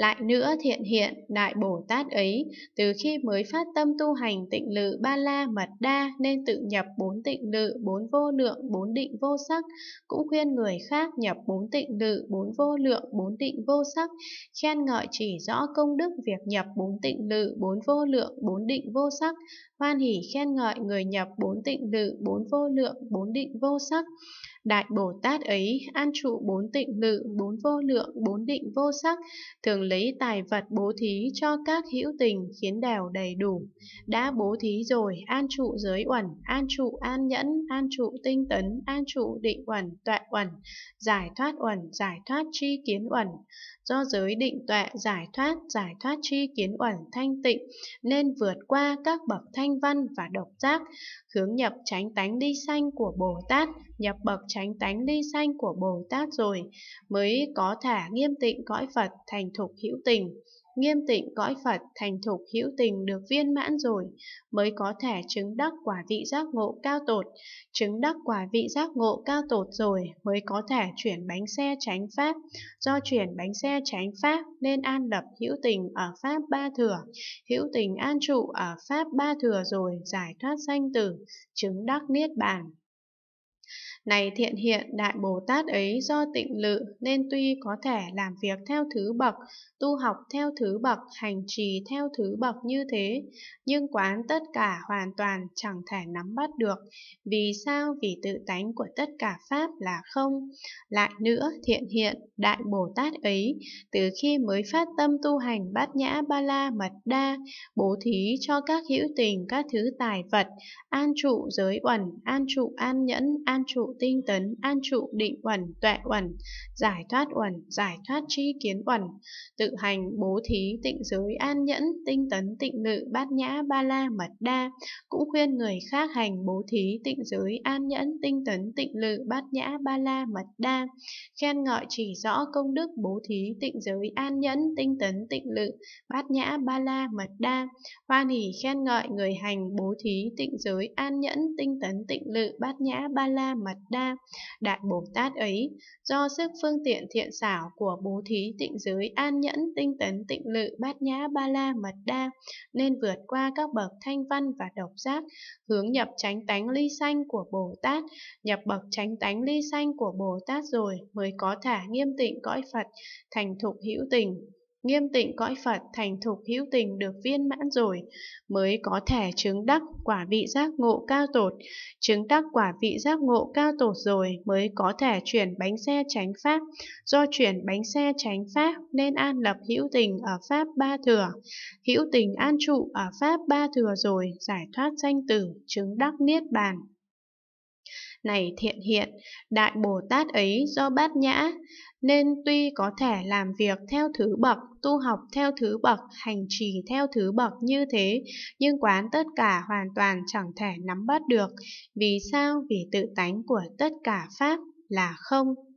Lại nữa thiện hiện Đại Bồ Tát ấy, từ khi mới phát tâm tu hành tịnh lự ba la mật đa nên tự nhập bốn tịnh lự, bốn vô lượng, bốn định vô sắc, cũng khuyên người khác nhập bốn tịnh lự, bốn vô lượng, bốn định vô sắc, khen ngợi chỉ rõ công đức việc nhập bốn tịnh lự, bốn vô lượng, bốn định vô sắc, hoan hỉ khen ngợi người nhập bốn tịnh lự, bốn vô lượng, bốn định vô sắc. Đại Bồ Tát ấy an trụ bốn tịnh lự, bốn vô lượng, bốn định vô sắc, thường lấy tài vật bố thí cho các hữu tình khiến đào đầy đủ. Đã bố thí rồi, an trụ giới uẩn, an trụ an nhẫn, an trụ tinh tấn, an trụ định uẩn, tuệ uẩn, giải thoát uẩn, giải thoát tri kiến uẩn. Do giới định tuệ giải thoát, giải thoát tri kiến uẩn thanh tịnh, nên vượt qua các bậc thanh văn và độc giác, hướng nhập tránh tánh đi sanh của Bồ Tát, nhập bậc tránh tánh ly sanh của Bồ Tát rồi, mới có thả nghiêm tịnh cõi Phật thành thục hữu tình. Nghiêm tịnh cõi Phật thành thục hữu tình được viên mãn rồi, mới có thể chứng đắc quả vị giác ngộ cao tột. Chứng đắc quả vị giác ngộ cao tột rồi, mới có thể chuyển bánh xe tránh Pháp. Do chuyển bánh xe tránh Pháp nên an lập hữu tình ở Pháp ba thừa. Hữu tình an trụ ở Pháp ba thừa rồi giải thoát sanh tử, chứng đắc niết bàn. Này thiện hiện Đại Bồ Tát ấy do tịnh lự nên tuy có thể làm việc theo thứ bậc, tu học theo thứ bậc, hành trì theo thứ bậc như thế, nhưng quán tất cả hoàn toàn chẳng thể nắm bắt được. Vì sao? Vì tự tánh của tất cả Pháp là không. Lại nữa, thiện hiện Đại Bồ Tát ấy, từ khi mới phát tâm tu hành bát nhã ba la mật đa, bố thí cho các hữu tình các thứ tài vật, an trụ giới uẩn, an trụ an nhẫn, an trụ tinh tấn, an trụ, định uẩn, tuệ uẩn, giải thoát uẩn, giải thoát tri kiến uẩn, tự hành, bố thí, tịnh giới, an nhẫn, tinh tấn, tịnh lự, bát nhã, ba la, mật đa. Cũng khuyên người khác hành bố thí, tịnh giới, an nhẫn, tinh tấn, tịnh lự, bát nhã, ba la, mật đa. Khen ngợi chỉ rõ công đức bố thí, tịnh giới, an nhẫn, tinh tấn, tịnh lự, bát nhã, ba la, mật đa. Hoan hỉ khen ngợi người hành bố thí, tịnh giới, an nhẫn, tinh tấn, tịnh lự, bát nhã, ba la, mật đa đại bồ tát ấy do sức phương tiện thiện xảo của bố thí tịnh giới an nhẫn tinh tấn tịnh lự bát nhã ba la mật đa nên vượt qua các bậc thanh văn và độc giác hướng nhập chánh tánh ly sanh của bồ tát nhập bậc chánh tánh ly sanh của bồ tát rồi mới có thả nghiêm tịnh cõi phật thành thục hữu tình nghiêm tịnh cõi Phật thành thục hữu tình được viên mãn rồi mới có thể chứng đắc quả vị giác ngộ cao tột, chứng đắc quả vị giác ngộ cao tột rồi mới có thể chuyển bánh xe tránh pháp, do chuyển bánh xe tránh pháp nên an lập hữu tình ở pháp ba thừa, hữu tình an trụ ở pháp ba thừa rồi giải thoát danh tử, chứng đắc niết bàn này thiện hiện, đại Bồ Tát ấy do bát nhã, nên tuy có thể làm việc theo thứ bậc, tu học theo thứ bậc, hành trì theo thứ bậc như thế, nhưng quán tất cả hoàn toàn chẳng thể nắm bắt được. Vì sao? Vì tự tánh của tất cả Pháp là không.